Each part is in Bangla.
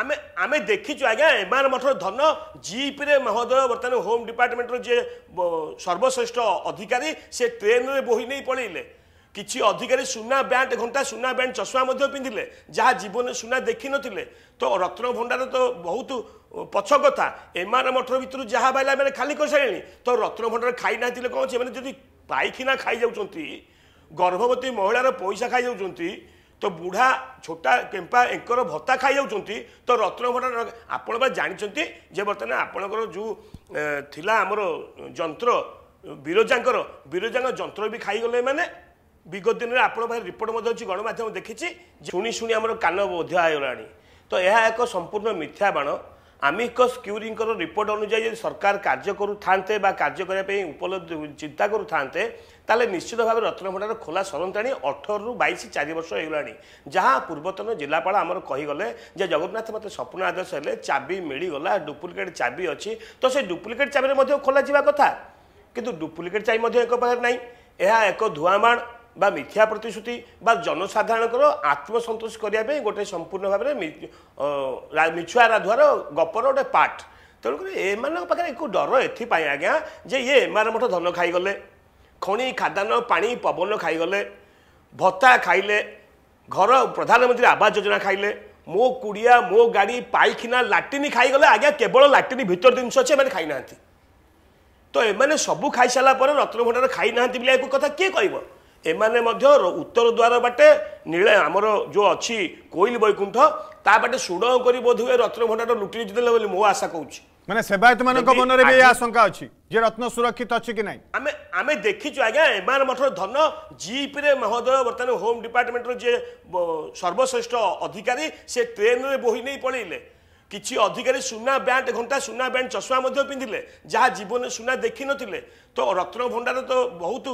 ଆମେ ଆମେ ଦେଖିଛୁ ଆଜ୍ଞା ଏମାନ ମଠର ଧନ ଜିପ୍ରେ ମହୋଦୟ ବର୍ତ୍ତମାନ ହୋମ୍ ଡିପାର୍ଟମେଣ୍ଟର ଯିଏ ସର୍ବଶ୍ରେଷ୍ଠ ଅଧିକାରୀ ସେ ଟ୍ରେନ୍ରେ ବୋହି ନେଇ ପଳେଇଲେ କିଛି ଅଧିକାରୀ ସୁନା ବ୍ୟାଣ୍ଡ ଘଣ୍ଟା ସୁନା ବ୍ୟାଣ୍ଡ ଚଷମା ମଧ୍ୟ ପିନ୍ଧିଲେ ଯାହା ଜୀବନରେ ସୁନା ଦେଖିନଥିଲେ ତ ରତ୍ନ ଭଣ୍ଡାର ତ ବହୁତ ପଛ କଥା ଏମାନ ମଠର ଭିତରୁ ଯାହା ପାଇଲା ଏମାନେ ଖାଲି କରିସାରିଲେଣି ତ ରତ୍ନ ଭଣ୍ଡାର ଖାଇନାହାନ୍ତି ଲୋକ କ'ଣ ଅଛି ଏମାନେ ଯଦି ପାଇଖିନା ଖାଇଯାଉଛନ୍ତି ଗର୍ଭବତୀ ମହିଳାର ପଇସା ଖାଇଯାଉଛନ୍ତି ତ ବୁଢ଼ା ଛୋଟା କେମ୍ପା ଏଙ୍କର ଭତ୍ତା ଖାଇଯାଉଛନ୍ତି ତ ରତ୍ନଭଣ୍ଡାର ଆପଣ ବା ଜାଣିଛନ୍ତି ଯେ ବର୍ତ୍ତମାନ ଆପଣଙ୍କର ଯେଉଁ ଥିଲା ଆମର ଯନ୍ତ୍ର ବିରଜାଙ୍କର ବିରଜାଙ୍କ ଯନ୍ତ୍ର ବି ଖାଇଗଲେ ମାନେ ବିଗତ ଦିନରେ ଆପଣଙ୍କ ପାଖରେ ରିପୋର୍ଟ ମଧ୍ୟ ଅଛି ଗଣମାଧ୍ୟମ ଦେଖିଛି ଶୁଣି ଶୁଣି ଆମର କାନ ବୋଧ୍ୟ ହେଇଗଲାଣି ତ ଏହା ଏକ ସମ୍ପୂର୍ଣ୍ଣ ମିଥ୍ୟା ବାଣ আমিকস কিউরিঙ্কর রিপোর্ট অনুযায়ী যদি সরকার কার্য করু বা কার্য করা উপলব্ধ চিন্তা করু তাহলে নিশ্চিত ভাবে রত্নভণ্ডার খোলা সরন্তাণী অঠরু বাইশ চারি বর্ষ হয়েগলানি যা পূর্বতন জেলাপাল আমার কহিগলে যে জগন্নাথ মতো স্বপ্ন আদর্শ হলে চাবি মিগলা ডুপ্লিকেট চাবি অছি তো সে ডুপ্লিকেট চাবি খোলা যা কথা কিন্তু ডুপ্লিকেট চাবি এক পাখে নাই এক ଏକ ଧୂଆଁମାଡ଼ বা মিথ্যা প্রতিশ্রুতি বা জনসাধারণর আত্মসন্তোষ করা গোটে সম্পূর্ণ ভাবে মিছুয়া রাধুয়ার গপর গোটে পার্ট তেমক এମାନଙ୍କ ପାଖରେ ଏକ ଡର ଏଥିପାଇଁ ଆଜ୍ଞା ଯେ ଇଏ ଏମାନେ ମୋଟ ଧନ ଖାଇଗଲେ ଖଣି ଖାଦାନ ପାଣି ପବନ ଖାଇଗଲେ ଭତ୍ତା ଖାଇଲେ ଘର ପ୍ରଧାନମନ୍ତ୍ରୀ ଆବାସ ଯୋଜନା ଖାଇଲେ ମୋ କୁଡ଼ିଆ ମୋ ଗାଡ଼ି ପାଇଖାନା ଲାଟିନି ଖାଇଗଲେ ଆଜ୍ଞା କେବଳ ଲାଟିନି ଭିତର ଜିନିଷ ଅଛି ଏମାନେ ଖାଇନାହାନ୍ତି ତ ଏମାନେ ସବୁ ଖାଇସାରିଲା ପରେ ରତ୍ନଭଣ୍ଡାର ଖାଇନାହାନ୍ତି ବୋଲି ଏହାକୁ କଥା କିଏ କହିବ ଏମାନେ ମଧ୍ୟ ଉତ୍ତର ଦ୍ୱାର ବାଟେ ନୀଳେ ଆମର ଯେଉଁ ଅଛି କୋଇଲି ବୈକୁଣ୍ଠ ତା ବାଟେ ସୁଡ଼ଙ୍ଗ କରି ବୋଧହୁଏ ରତ୍ନଭଣ୍ଡାର ଲୁଟି ନେଇଥିଲେ ବୋଲି ମୋ ଆଶା କରୁଛି ମାନେ ସେବାୟତମାନଙ୍କ ମନରେ ବି ଆଶଙ୍କା ଅଛି ଯେ ରତ୍ନ ସୁରକ୍ଷିତ ଅଛି କି ନାହିଁ ଆମେ ଆମେ ଦେଖିଛୁ ଆଜ୍ଞା ଏମାନେ ମଠର ଧନ ଜିପ୍ରେ ମହୋଦୟ ବର୍ତ୍ତମାନ ହୋମ୍ ଡିପାର୍ଟମେଣ୍ଟର ଯିଏ ସର୍ବଶ୍ରେଷ୍ଠ ଅଧିକାରୀ ସେ ଟ୍ରେନ୍ରେ ବୋହି ନେଇ ପଳେଇଲେ কিছু অধিকারী সুনা ব্যান্ড ঘণ্টা সুনা ব্যান্ড চশমা মধ্যে পিঁধিলে যা জীবনে সুনা দেখি নথিলে তো রত্ন ভণ্ডার তো বহুত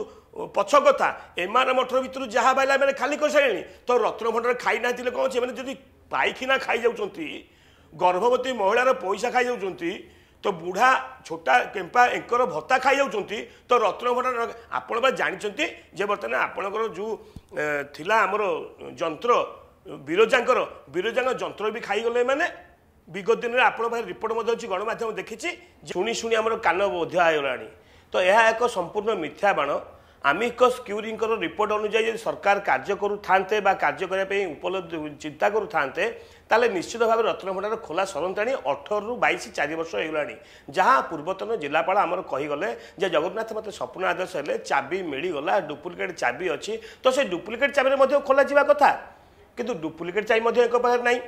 পছ কথা এমআর মঠর ভিতর যা বাইলা এমনি খালি করে তো রত্ন ভণ্ডার খাই না কম অছে এমনি যদি পাইখিনা খাই যাচ্ছেন গর্ভবতী মহিলার পয়সা খাই যাচ্ছেন তো ବୁଢ଼ା ଛୋଟା କେମ୍ପା ଏଙ୍କର ଭତ୍ତା ଖାଇଯାଉଛନ୍ତି ତ ରତ୍ନଭଣ୍ଡାର ଆପଣ ବା ଜାଣିଛନ୍ତି ଯେ ବର୍ତ୍ତମାନ ଆପଣଙ୍କର ଯେଉଁ ଥିଲା ଆମର ଯନ୍ତ୍ର ବିରଜାଙ୍କର ବିରଜାଙ୍କ ଯନ୍ତ୍ର ବି ଖାଇଗଲେ ମାନେ ବିଗତ ଦିନରେ ଆପଣଙ୍କ ପାଖରେ ରିପୋର୍ଟ ମଧ୍ୟ ଅଛି ଗଣମାଧ୍ୟମ ଦେଖିଛି ଶୁଣି ଶୁଣି ଆମର କାନ ବୋଧ୍ୟ ହୋଇଗଲାଣି ତ ଏହା ଏକ ସମ୍ପୂର୍ଣ୍ଣ ମିଥ୍ୟା ବାଣ ଆମିକସ୍ କ୍ୟୁରିଙ୍କର ରିପୋର୍ଟ ଅନୁଯାୟୀ ଯଦି ସରକାର କାର୍ଯ୍ୟ କରୁଥାନ୍ତେ ବା କାର୍ଯ୍ୟ କରିବା ପାଇଁ ଉପଲବ୍ଧ ଚିନ୍ତା କରୁଥାନ୍ତେ ତାହେଲେ ନିଶ୍ଚିତ ଭାବେ ରତ୍ନଭଣ୍ଡାର ଖୋଲା ସରନ୍ତାଣି ଅଠରରୁ ବାଇଶ ଚାରି ବର୍ଷ ହେଇଗଲାଣି ଯାହା ପୂର୍ବତନ ଜିଲ୍ଲାପାଳ ଆମର କହିଗଲେ ଯେ ଜଗନ୍ନାଥ ମୋତେ ସ୍ୱପ୍ନ ଆଦେଶ ହେଲେ ଚାବି ମିଳିଗଲା ଡୁପ୍ଲିକେଟ୍ ଚାବି ଅଛି ତ ସେ ଡୁପ୍ଲିକେଟ୍ ଚାବିରେ ମଧ୍ୟ ଖୋଲାଯିବା କଥା କିନ୍ତୁ ଡୁପ୍ଲିକେଟ୍ ଚାବି ମଧ୍ୟ ଏକ ପାଖରେ ନାହିଁ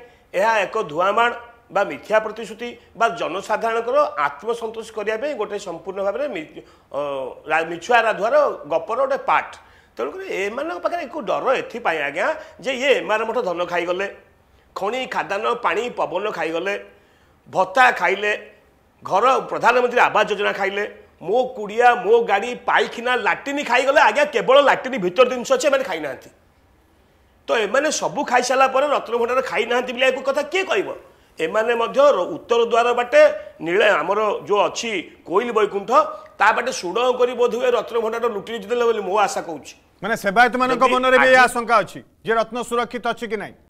ଏହା ଏକ ଧୂଆଁମାଡ଼ বা মিথ্যা প্রতিশ্রুতি বা জনসাধারণকর আত্মসন্তোষ করা গোটে সম্পূর্ণ ভাবে মিছুয়া রাধুয়ার গপর গোটে পার্ট তেমনি এমন পাখে এক ডর এপাই আজ্ঞা যে ইয়ে এমার মঠ ধন খাইগলে খনি খাদান পা পবন খাইগলে ভত্তা খাইলে ঘর প্রধানমন্ত্রী আবাস যোজনা খাইলে মো মো কুড়িয়া ମୋ କୁଡ଼ିଆ ମୋ ଗାଡ଼ି ପାଇଖାନା কেবল ଖାଇଗଲେ ভিতর জিনিস ଲାଟିନ୍ ଭିତର খাই না তো ଖାଇନାହାନ୍ତି সবু খাই সারা পরে ପରେ ରତ୍ନଭଣ୍ଡାର ଖାଇନାହାନ୍ତି ବୋଲି ଏହାକୁ কথা କିଏ କହିବ ଏମାନେ ମଧ୍ୟ ଉତ୍ତର ଦ୍ୱାର ବାଟେ ନୀଳେ ଆମର ଯେଉଁ ଅଛି କୋଇଲି ବୈକୁଣ୍ଠ ତା ବାଟେ ସୁଡ଼ଙ୍ଗ କରି ବୋଧହୁଏ ରତ୍ନଭଣ୍ଡାର ଲୁଟି ଦେଇଥିଲେ ବୋଲି ମୋ ଆଶା କରୁଛି ମାନେ ସେବାୟତମାନଙ୍କ ମନରେ ବି ଏ ଆଶଙ୍କା ଅଛି ଯେ ରତ୍ନ ସୁରକ୍ଷିତ ଅଛି କି ନାହିଁ